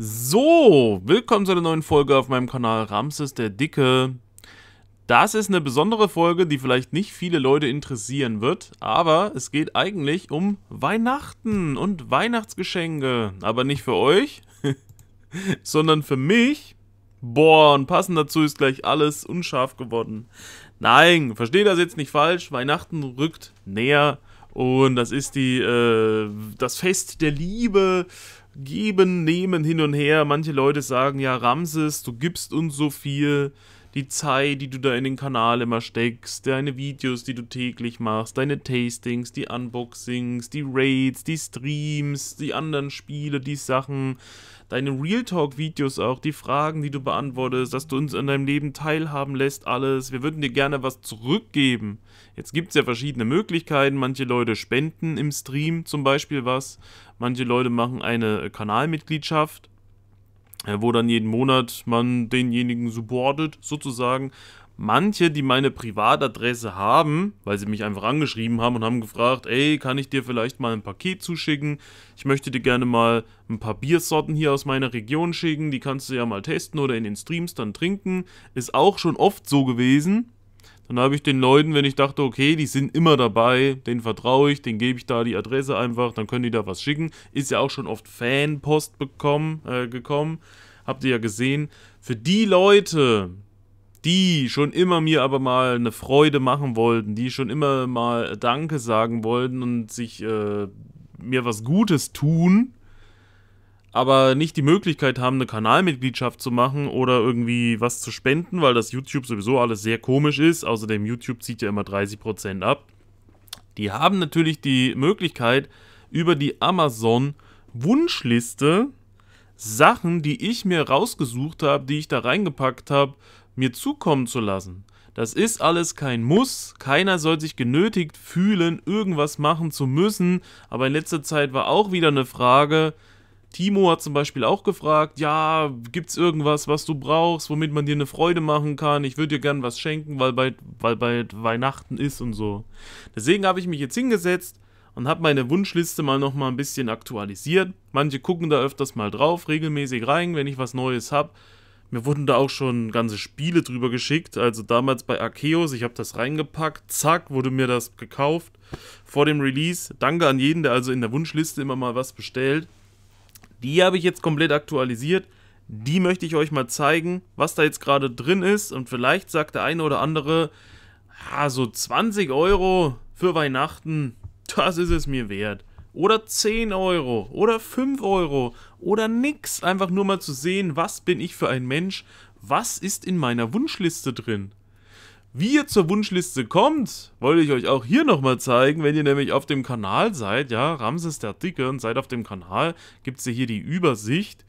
So, willkommen zu einer neuen Folge auf meinem Kanal Ramses der Dicke. Das ist eine besondere Folge, die vielleicht nicht viele Leute interessieren wird, aber es geht eigentlich um Weihnachten und Weihnachtsgeschenke. Aber nicht für euch, sondern für mich. Boah, und passend dazu ist gleich alles unscharf geworden. Nein, versteht das jetzt nicht falsch, Weihnachten rückt näher und das ist die, äh, das Fest der Liebe, Geben, Nehmen hin und her. Manche Leute sagen, ja, Ramses, du gibst uns so viel die Zeit, die du da in den Kanal immer steckst, deine Videos, die du täglich machst, deine Tastings, die Unboxings, die Raids, die Streams, die anderen Spiele, die Sachen, deine Real Talk Videos auch, die Fragen, die du beantwortest, dass du uns an deinem Leben teilhaben lässt, alles. Wir würden dir gerne was zurückgeben. Jetzt gibt es ja verschiedene Möglichkeiten. Manche Leute spenden im Stream zum Beispiel was. Manche Leute machen eine Kanalmitgliedschaft äh, wo dann jeden Monat man denjenigen supportet, sozusagen. Manche, die meine Privatadresse haben, weil sie mich einfach angeschrieben haben und haben gefragt, ey, kann ich dir vielleicht mal ein Paket zuschicken? Ich möchte dir gerne mal ein paar Biersorten hier aus meiner Region schicken, die kannst du ja mal testen oder in den Streams dann trinken. Ist auch schon oft so gewesen, dann habe ich den Leuten, wenn ich dachte, okay, die sind immer dabei, den vertraue ich, den gebe ich da die Adresse einfach, dann können die da was schicken. Ist ja auch schon oft Fanpost bekommen, äh, gekommen, habt ihr ja gesehen. Für die Leute, die schon immer mir aber mal eine Freude machen wollten, die schon immer mal Danke sagen wollten und sich äh, mir was Gutes tun, aber nicht die Möglichkeit haben, eine Kanalmitgliedschaft zu machen oder irgendwie was zu spenden, weil das YouTube sowieso alles sehr komisch ist. Außerdem YouTube zieht ja immer 30% ab. Die haben natürlich die Möglichkeit, über die Amazon-Wunschliste Sachen, die ich mir rausgesucht habe, die ich da reingepackt habe, mir zukommen zu lassen. Das ist alles kein Muss. Keiner soll sich genötigt fühlen, irgendwas machen zu müssen. Aber in letzter Zeit war auch wieder eine Frage, Timo hat zum Beispiel auch gefragt, ja, gibt's irgendwas, was du brauchst, womit man dir eine Freude machen kann? Ich würde dir gern was schenken, weil bald, weil bald Weihnachten ist und so. Deswegen habe ich mich jetzt hingesetzt und habe meine Wunschliste mal nochmal ein bisschen aktualisiert. Manche gucken da öfters mal drauf, regelmäßig rein, wenn ich was Neues habe. Mir wurden da auch schon ganze Spiele drüber geschickt, also damals bei Arceus, ich habe das reingepackt, zack, wurde mir das gekauft vor dem Release. Danke an jeden, der also in der Wunschliste immer mal was bestellt. Die habe ich jetzt komplett aktualisiert. Die möchte ich euch mal zeigen, was da jetzt gerade drin ist. Und vielleicht sagt der eine oder andere, ah, so 20 Euro für Weihnachten, das ist es mir wert. Oder 10 Euro oder 5 Euro oder nix. Einfach nur mal zu sehen, was bin ich für ein Mensch, was ist in meiner Wunschliste drin. Wie ihr zur Wunschliste kommt, wollte ich euch auch hier nochmal zeigen, wenn ihr nämlich auf dem Kanal seid, ja, Ramses der Dicke und seid auf dem Kanal, gibt es hier die Übersicht.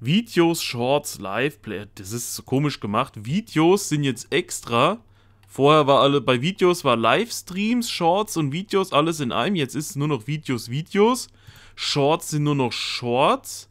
Videos, Shorts, Liveplay, das ist komisch gemacht. Videos sind jetzt extra. Vorher war alle, bei Videos war Livestreams, Shorts und Videos alles in einem. Jetzt ist es nur noch Videos, Videos. Shorts sind nur noch Shorts.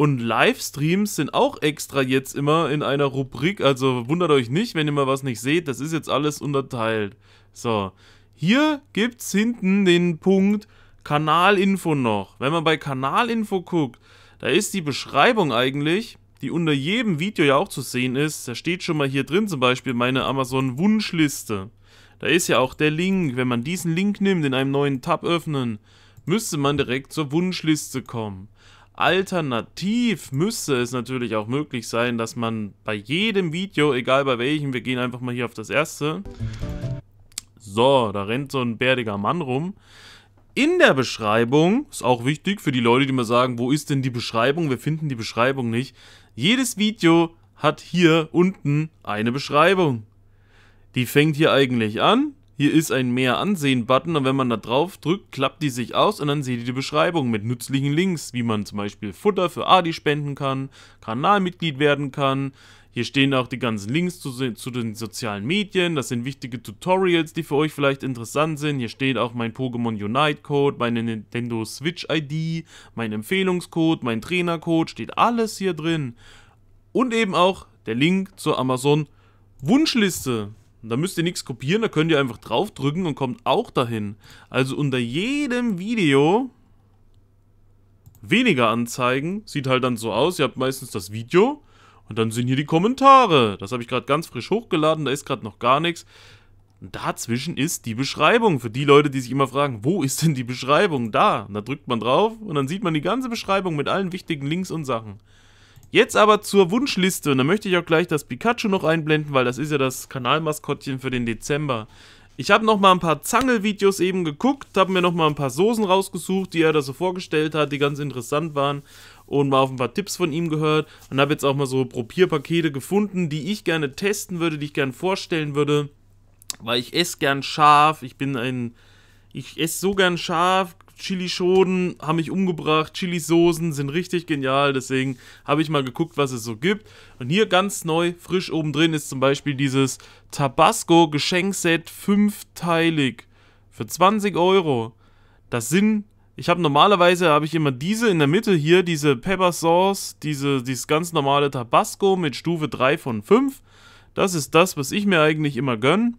Und Livestreams sind auch extra jetzt immer in einer Rubrik. Also wundert euch nicht, wenn ihr mal was nicht seht. Das ist jetzt alles unterteilt. So, hier gibt es hinten den Punkt Kanalinfo noch. Wenn man bei Kanalinfo guckt, da ist die Beschreibung eigentlich, die unter jedem Video ja auch zu sehen ist. Da steht schon mal hier drin zum Beispiel meine Amazon-Wunschliste. Da ist ja auch der Link. Wenn man diesen Link nimmt, in einem neuen Tab öffnen, müsste man direkt zur Wunschliste kommen. Alternativ müsste es natürlich auch möglich sein, dass man bei jedem Video, egal bei welchem, wir gehen einfach mal hier auf das erste. So, da rennt so ein bärtiger Mann rum. In der Beschreibung, ist auch wichtig für die Leute, die mal sagen, wo ist denn die Beschreibung? Wir finden die Beschreibung nicht. Jedes Video hat hier unten eine Beschreibung. Die fängt hier eigentlich an hier ist ein Mehr ansehen Button und wenn man da drauf drückt, klappt die sich aus und dann seht ihr die Beschreibung mit nützlichen Links, wie man zum Beispiel Futter für Adi spenden kann, Kanalmitglied werden kann. Hier stehen auch die ganzen Links zu, zu den sozialen Medien, das sind wichtige Tutorials, die für euch vielleicht interessant sind. Hier steht auch mein Pokémon Unite Code, meine Nintendo Switch ID, mein Empfehlungscode, mein Trainercode, steht alles hier drin. Und eben auch der Link zur Amazon Wunschliste. Da müsst ihr nichts kopieren, da könnt ihr einfach draufdrücken und kommt auch dahin. Also unter jedem Video weniger anzeigen. Sieht halt dann so aus, ihr habt meistens das Video und dann sind hier die Kommentare. Das habe ich gerade ganz frisch hochgeladen, da ist gerade noch gar nichts. dazwischen ist die Beschreibung. Für die Leute, die sich immer fragen, wo ist denn die Beschreibung? Da. Und da drückt man drauf und dann sieht man die ganze Beschreibung mit allen wichtigen Links und Sachen. Jetzt aber zur Wunschliste und da möchte ich auch gleich das Pikachu noch einblenden, weil das ist ja das Kanalmaskottchen für den Dezember. Ich habe noch mal ein paar Zangelvideos eben geguckt, habe mir noch mal ein paar Soßen rausgesucht, die er da so vorgestellt hat, die ganz interessant waren und mal auf ein paar Tipps von ihm gehört und habe jetzt auch mal so Probierpakete gefunden, die ich gerne testen würde, die ich gerne vorstellen würde, weil ich esse gern scharf, ich bin ein ich esse so gern scharf, Chilischoden haben mich umgebracht, Chilisoßen sind richtig genial, deswegen habe ich mal geguckt, was es so gibt. Und hier ganz neu, frisch oben drin ist zum Beispiel dieses Tabasco Geschenkset fünfteilig für 20 Euro. Das sind, ich habe normalerweise, habe ich immer diese in der Mitte hier, diese Pepper Sauce, diese, dieses ganz normale Tabasco mit Stufe 3 von 5. Das ist das, was ich mir eigentlich immer gönne.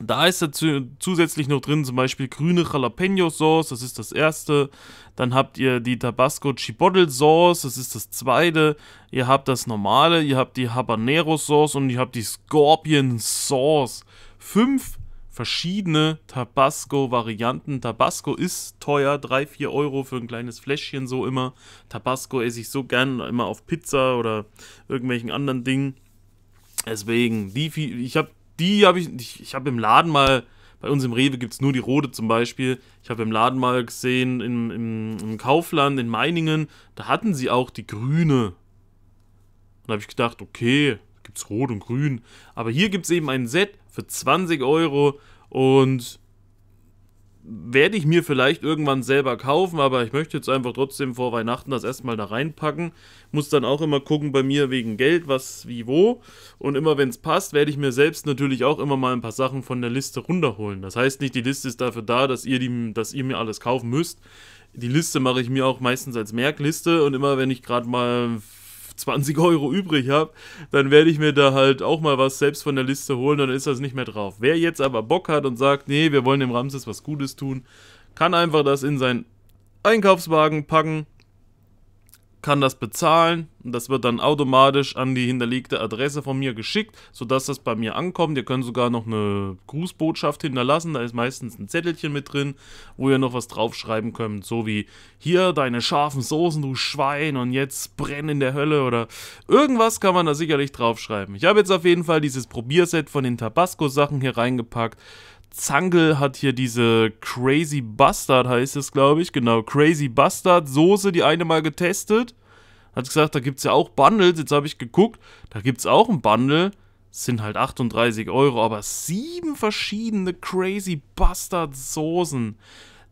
Da ist dazu, zusätzlich noch drin zum Beispiel grüne Jalapeno Sauce, das ist das erste. Dann habt ihr die Tabasco Chipotle Sauce, das ist das zweite. Ihr habt das normale, ihr habt die Habanero Sauce und ihr habt die Scorpion Sauce. Fünf verschiedene Tabasco-Varianten. Tabasco ist teuer, 3, 4 Euro für ein kleines Fläschchen so immer. Tabasco esse ich so gern immer auf Pizza oder irgendwelchen anderen Dingen. Deswegen, die, ich habe die habe ich, ich, ich habe im Laden mal, bei uns im Rewe gibt es nur die rote zum Beispiel. Ich habe im Laden mal gesehen, im, im, im, Kaufland, in Meiningen, da hatten sie auch die grüne. Und da habe ich gedacht, okay, gibt es rot und grün. Aber hier gibt es eben ein Set für 20 Euro und werde ich mir vielleicht irgendwann selber kaufen, aber ich möchte jetzt einfach trotzdem vor Weihnachten das erstmal da reinpacken. Muss dann auch immer gucken bei mir wegen Geld, was, wie, wo. Und immer wenn es passt, werde ich mir selbst natürlich auch immer mal ein paar Sachen von der Liste runterholen. Das heißt nicht, die Liste ist dafür da, dass ihr, die, dass ihr mir alles kaufen müsst. Die Liste mache ich mir auch meistens als Merkliste und immer wenn ich gerade mal 20 Euro übrig habe, dann werde ich mir da halt auch mal was selbst von der Liste holen, dann ist das nicht mehr drauf. Wer jetzt aber Bock hat und sagt, nee, wir wollen dem Ramses was Gutes tun, kann einfach das in seinen Einkaufswagen packen, kann das bezahlen das wird dann automatisch an die hinterlegte Adresse von mir geschickt, sodass das bei mir ankommt. Ihr könnt sogar noch eine Grußbotschaft hinterlassen, da ist meistens ein Zettelchen mit drin, wo ihr noch was draufschreiben könnt, so wie hier deine scharfen Soßen, du Schwein und jetzt brenn in der Hölle oder irgendwas kann man da sicherlich draufschreiben. Ich habe jetzt auf jeden Fall dieses Probierset von den Tabasco-Sachen hier reingepackt. Zangel hat hier diese Crazy Bastard, heißt es, glaube ich. Genau, Crazy Bastard Soße, die eine mal getestet. Hat gesagt, da gibt es ja auch Bundles. Jetzt habe ich geguckt, da gibt es auch ein Bundle. sind halt 38 Euro, aber sieben verschiedene Crazy Bastard Soßen.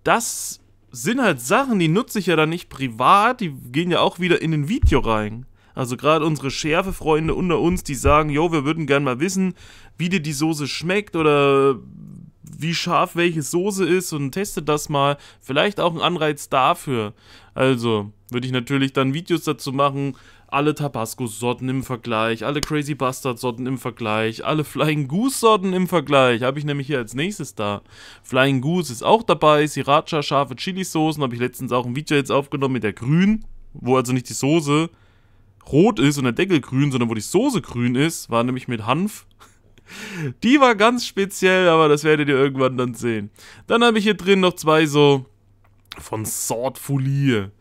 Das sind halt Sachen, die nutze ich ja dann nicht privat. Die gehen ja auch wieder in den Video rein. Also gerade unsere Schärfefreunde unter uns, die sagen, jo, wir würden gern mal wissen, wie dir die Soße schmeckt oder wie scharf welche Soße ist und testet das mal. Vielleicht auch ein Anreiz dafür. Also würde ich natürlich dann Videos dazu machen. Alle Tabasco-Sorten im Vergleich, alle Crazy Bastard-Sorten im Vergleich, alle Flying Goose-Sorten im Vergleich. Habe ich nämlich hier als nächstes da. Flying Goose ist auch dabei, Sriracha, scharfe Chili-Soßen. Habe ich letztens auch ein Video jetzt aufgenommen mit der Grün, wo also nicht die Soße rot ist und der Deckel grün, sondern wo die Soße grün ist. War nämlich mit Hanf. Die war ganz speziell, aber das werdet ihr irgendwann dann sehen. Dann habe ich hier drin noch zwei so von Swordfolie.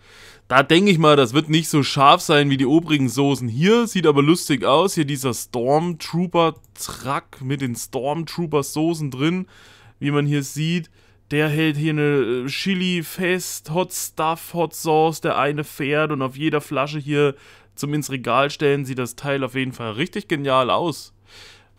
Da denke ich mal, das wird nicht so scharf sein wie die obrigen Soßen hier. Sieht aber lustig aus. Hier dieser Stormtrooper-Truck mit den Stormtrooper-Soßen drin. Wie man hier sieht, der hält hier eine äh, Chili fest, Hot Stuff, Hot Sauce, der eine fährt. Und auf jeder Flasche hier zum ins Regal stellen sieht das Teil auf jeden Fall richtig genial aus.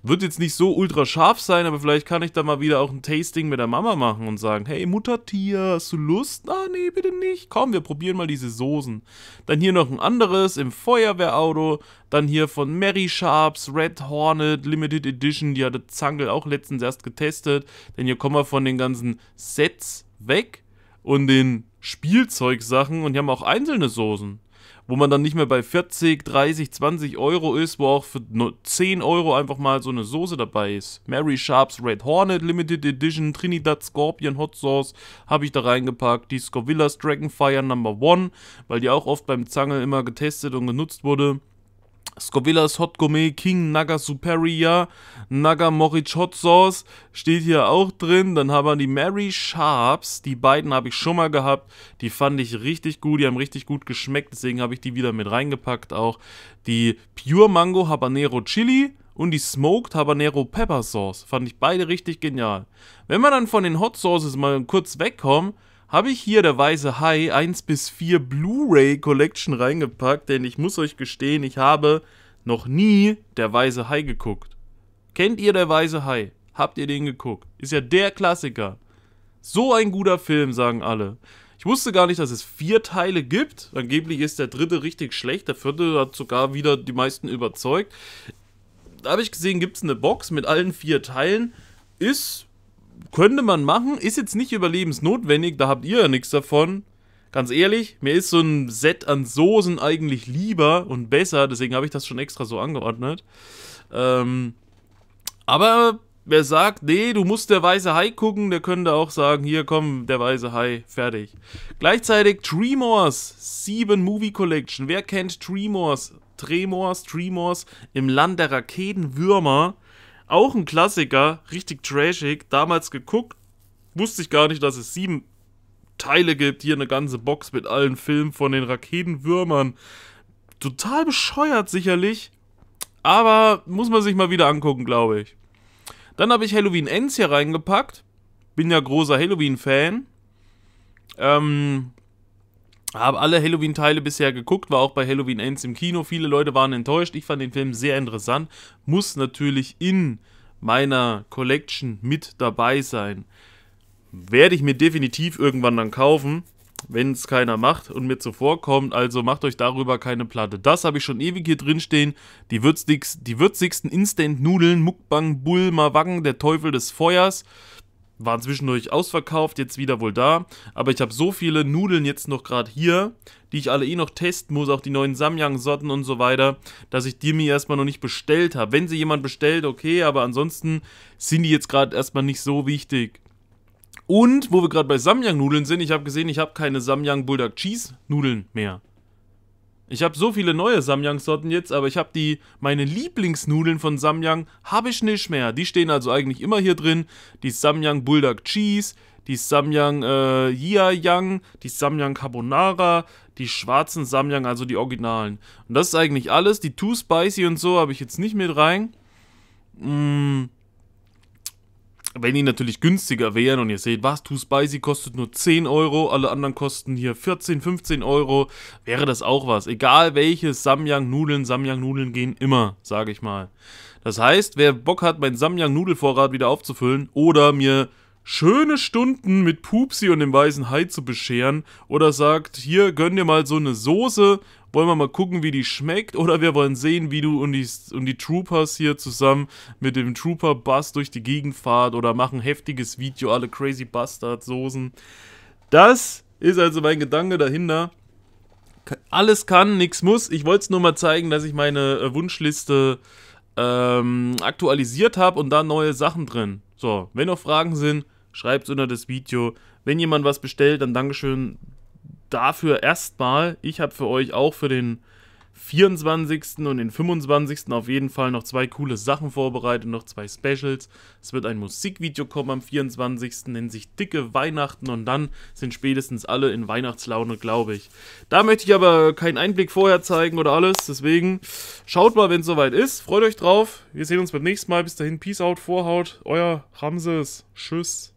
Wird jetzt nicht so ultra scharf sein, aber vielleicht kann ich da mal wieder auch ein Tasting mit der Mama machen und sagen, hey Muttertier, hast du Lust? Ah, nee, bitte nicht. Komm, wir probieren mal diese Soßen. Dann hier noch ein anderes im Feuerwehrauto. Dann hier von Mary Sharps, Red Hornet, Limited Edition. Die hatte Zankel auch letztens erst getestet. Denn hier kommen wir von den ganzen Sets weg und den Spielzeugsachen und hier haben auch einzelne Soßen wo man dann nicht mehr bei 40, 30, 20 Euro ist, wo auch für nur 10 Euro einfach mal so eine Soße dabei ist. Mary Sharps Red Hornet Limited Edition, Trinidad Scorpion Hot Sauce habe ich da reingepackt, die Scovillas Dragonfire Number One, weil die auch oft beim Zange immer getestet und genutzt wurde. Scovillas Hot Gourmet King Naga Superia, Naga Morich Hot Sauce steht hier auch drin. Dann haben wir die Mary Sharps, die beiden habe ich schon mal gehabt. Die fand ich richtig gut, die haben richtig gut geschmeckt, deswegen habe ich die wieder mit reingepackt auch. Die Pure Mango Habanero Chili und die Smoked Habanero Pepper Sauce fand ich beide richtig genial. Wenn wir dann von den Hot Sauces mal kurz wegkommen, habe ich hier der Weiße Hai 1 bis 4 Blu-ray Collection reingepackt, denn ich muss euch gestehen, ich habe noch nie der Weiße Hai geguckt. Kennt ihr der Weiße Hai? Habt ihr den geguckt? Ist ja der Klassiker. So ein guter Film, sagen alle. Ich wusste gar nicht, dass es vier Teile gibt. Angeblich ist der dritte richtig schlecht. Der vierte hat sogar wieder die meisten überzeugt. Da habe ich gesehen, gibt es eine Box mit allen vier Teilen. Ist könnte man machen, ist jetzt nicht überlebensnotwendig, da habt ihr ja nichts davon. Ganz ehrlich, mir ist so ein Set an Soßen eigentlich lieber und besser, deswegen habe ich das schon extra so angeordnet. Ähm, aber wer sagt, nee, du musst der weiße Hai gucken, der könnte auch sagen, hier komm, der weiße Hai, fertig. Gleichzeitig Tremors 7 Movie Collection. Wer kennt Tremors? Tremors, Tremors im Land der Raketenwürmer. Auch ein Klassiker, richtig trashig, damals geguckt, wusste ich gar nicht, dass es sieben Teile gibt. Hier eine ganze Box mit allen Filmen von den Raketenwürmern. Total bescheuert sicherlich, aber muss man sich mal wieder angucken, glaube ich. Dann habe ich Halloween Ends hier reingepackt. Bin ja großer Halloween-Fan. Ähm, habe alle Halloween-Teile bisher geguckt, war auch bei Halloween Ends im Kino. Viele Leute waren enttäuscht. Ich fand den Film sehr interessant. Muss natürlich in meiner Collection mit dabei sein. Werde ich mir definitiv irgendwann dann kaufen, wenn es keiner macht und mir zuvorkommt. Also macht euch darüber keine Platte. Das habe ich schon ewig hier drin stehen. Die, würzig, die würzigsten Instant-Nudeln, Mukbang, Bulma, Wagen, der Teufel des Feuers waren zwischendurch ausverkauft, jetzt wieder wohl da. Aber ich habe so viele Nudeln jetzt noch gerade hier, die ich alle eh noch testen muss, auch die neuen Samyang-Sorten und so weiter, dass ich die mir erstmal noch nicht bestellt habe. Wenn sie jemand bestellt, okay, aber ansonsten sind die jetzt gerade erstmal nicht so wichtig. Und wo wir gerade bei Samyang-Nudeln sind, ich habe gesehen, ich habe keine Samyang Bulldog Cheese-Nudeln mehr. Ich habe so viele neue Samyang-Sorten jetzt, aber ich habe die, meine Lieblingsnudeln von Samyang habe ich nicht mehr. Die stehen also eigentlich immer hier drin. Die Samyang Bulldog Cheese, die Samyang äh, Yiayang, die Samyang Carbonara, die schwarzen Samyang, also die Originalen. Und das ist eigentlich alles. Die Too Spicy und so habe ich jetzt nicht mit rein. Mmh wenn die natürlich günstiger wären und ihr seht, was, Too Spicy kostet nur 10 Euro, alle anderen kosten hier 14, 15 Euro, wäre das auch was. Egal welches, Samyang-Nudeln, Samyang-Nudeln gehen immer, sage ich mal. Das heißt, wer Bock hat, meinen Samyang-Nudelvorrat wieder aufzufüllen oder mir schöne Stunden mit Pupsi und dem weißen Hai zu bescheren oder sagt, hier gönn dir mal so eine Soße, wollen wir mal gucken, wie die schmeckt oder wir wollen sehen, wie du und die, und die Troopers hier zusammen mit dem Trooper Bus durch die Gegend fahrt oder machen heftiges Video, alle Crazy Bastard Soßen. Das ist also mein Gedanke dahinter. Alles kann, nichts muss. Ich wollte es nur mal zeigen, dass ich meine äh, Wunschliste ähm, aktualisiert habe und da neue Sachen drin. So, wenn noch Fragen sind, schreibt es unter das Video. Wenn jemand was bestellt, dann Dankeschön dafür erstmal. Ich habe für euch auch für den 24. und den 25. auf jeden Fall noch zwei coole Sachen vorbereitet, noch zwei Specials. Es wird ein Musikvideo kommen am 24. nennt sich Dicke Weihnachten und dann sind spätestens alle in Weihnachtslaune, glaube ich. Da möchte ich aber keinen Einblick vorher zeigen oder alles, deswegen schaut mal, wenn es soweit ist. Freut euch drauf. Wir sehen uns beim nächsten Mal. Bis dahin, Peace out, Vorhaut, euer Ramses. Tschüss.